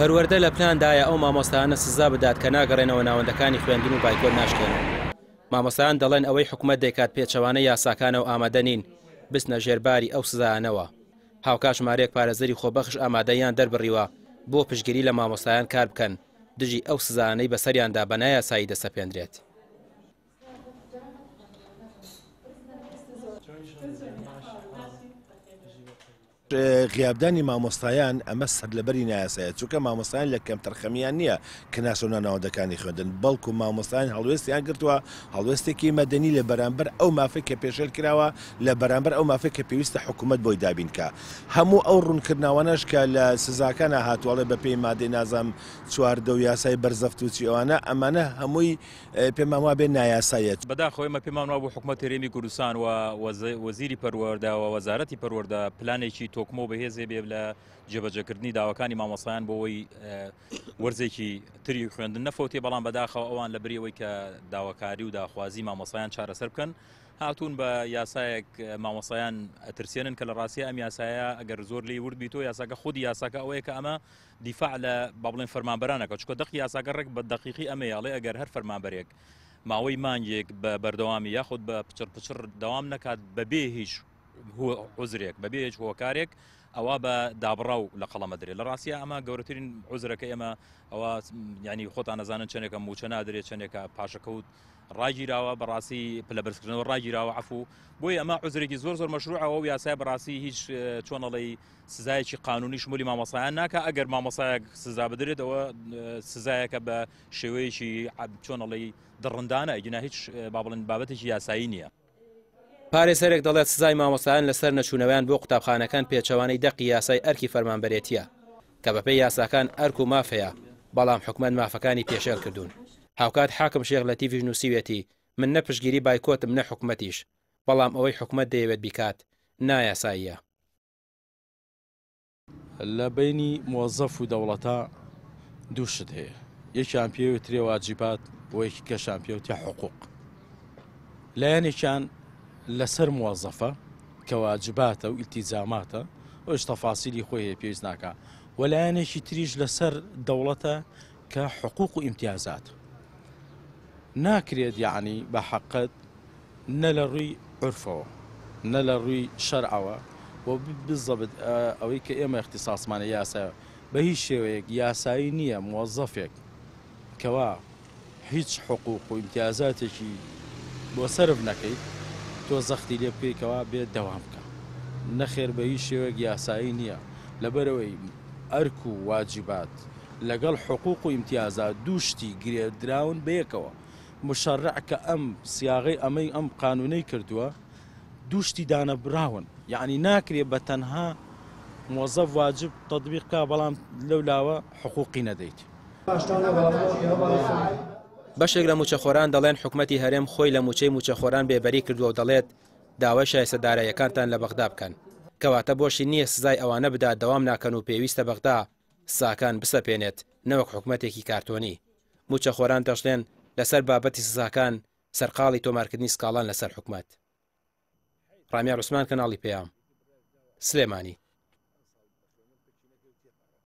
هەروەردە لە پلاندایە ئەو مامۆستانە سزا بدات کە ناگەڕێنەوە ناوەندەکانی خوێندن و بایکۆر ناشکێنەوە مامۆستان دەڵێن ئەوەی حکوومەت دەکات پێچەوانە یاساکانە و ئامادەنین بستنە ژێرباری ئەو سزانەوە هاوکە ژمارەیەک پارێزەری خۆبەخش ئامادەیان دەربڕیوە بۆ پشگیری لە مامۆستایان کار بکەن دژی ئەو سزانەی بەسەریاندا بەنایە سایی دەسەپێنرێت. Thank you. غیابدانی مامۆستایان ئەمە سەر لەبەری نایاسایە چووکە مامۆستایان لە کەم تەرخەمیان نییە کە ناسۆنا ناودەکانی خوێندن بەڵکو مامۆستایان هەڵوێستیان گرتووە هەڵوێستێکی مەدەنی لە بەرامبەر ئەو مافی کە پێشێل کراوە لە بەرامبەر ئەو مافی کە پێویستە حکوومەت بۆی دابینکە هەموو ئەو ڕوونکردناوانەش کە لە سزاکانە هاتوواڵێ بە پێی مادەی نازام چواردە و یاسای بەرزەفت و چیوانە ئەمانە هەمووی پێماوا بێ نایاسایەت بەداخۆیمە پێمان وە بۆ حکوومەت هێرێمی کوردستان و وەزیری پەروەرداوە وەزارەتی پەروەەردە پلانێکی تۆ تۆکمۆ بەهێزێ بێ لە جێبەجەکردنی داواکانی مامۆسایان بۆەوەی وەرزێکی تری خوێندن نەفۆتی بەڵام بەداخەوە ئەوان لە بریەوەی کە داواکاری و داخوازی مامۆسایان چارەسەر بکەن هاتوون بە یاسایەک مامۆسایان ئەترسێنن کە لە ڕاستی ئەم یاسایە ئەگەر زۆر لی ورد بیتۆ یاساکە خودی یاساکە ئەوەیە کە ئەمە دیفاع لە بابڵێن فەرمانبەرانەکە چکۆ دەقی یاساگە ڕێک بە دقیقی ئەمە یاڵێ ئەگەر هەر فەرمانبەرێک ماوەی مانگێک بە بەردەوامی یاخود بە پچر پچر دەوام نکات بەبێ هیچ عزرێک بەبێ هیچ هۆکارێک ئەوە بە دابڕاو لە قەڵەمە درێت لە ڕاستە ئەمە گەورەترین عزرەکە ئێمە ئەوە ینی خۆتان نەزانن چندێکە موچە نادرێت چندێکە پاشەکەوت ڕاگیراوە بەڕاستی پلە بەرزکردنەوە ڕاگیراوە عفو بۆی ئەمە عزرێکی زۆر زۆر مەشروعەوە و یاسای بەڕاستی هیچ چۆنەڵی سزایەکی قانونی شمولی مامەسایان ناکە ئەگەر مامەسایەک سزا بدرێت ئەوە سزایەکە بە شێوەیەکی چۆنەڵی دڕندانە ئەگینا هیچ با بڵند بابەتێکی یاسایی نییە. پارێسەرێک دەڵێت سزای مامۆسایان لەسەر نەچوونەوەیان بۆ قوتابخانەکان پێچەوانەی دەقی یاسای ئەرکی فەرمانبەرێتیە کە بەپی یاساکان ئەرک و مافەیە بەڵام حکومەت مافەکانی پێشێل کردوون هاوکات حاکم شێغ لە تیڤژ نووسیوێتی من نە پشگیری بایکۆتم نە حکوومەتیش بەڵام ئەوەی حکوومەت دەیەوێت بیکات نایاساییە لە بینی مۆزەف و دەوڵەتە دووشت هەیە یەکیان پێوێت ترێ واجیبات بۆ یەکی کەشان پێوتی حقوق لایەنێکیان لسر موظفة كواجباته والتزاماته وإيش تفاصيل خويه بيزناكا ولا أنا تريج لسر دولته كحقوق وامتيازات ناكريد يعني بحقت نلروي عرفه نلروي شرعه وبالضبط أو هيك كإما اختصاص معنا ياسا بهي ياساينية موظفك كوا هيج حقوق وامتيازاتك وسرب نكيد تۆ زەختی لێ بکەیتەوە بێت دەوام بکە نەخێر بە هیچ شێوەیەک یاسایی نییە لەبەرەوەی ئەرک و واجبات لەگەڵ حقوق و ئیمتیازات دووشتی گرێدراون بەیەکەوە مشەڕع کە ئەم سیاغی ئەمەی ئەم قانونەی کردووە دووشتی دانە براون یعنی ناکرێ بە تەنها مۆزە واجب تطببیق کا بەڵام لەولاوە حقوقی نەدەیت. بەشێک لە موچەخۆران دەڵێن حکوومەتتی هەرێم خۆی لە موچەی موچەخۆران بێبەری کردووە و دەڵێت داوای شایسەدارایەکانتان لە بەغدا بکەن کەواتە بۆشی نییە سزای ئەوانە بدا دەوام ناکەن و پێویستە بەغدا ساکان بسەپێنێت نەوەک حکوومەتێکی کارتۆنی موچەخۆران دەشلێن لەسەر بابەتی سزاکان سەرقاڵی تۆمارکردنی سکاڵان لەسەر حکوومەت ڕامیا ڕوسمان کەناڵی پێیام سلێمانی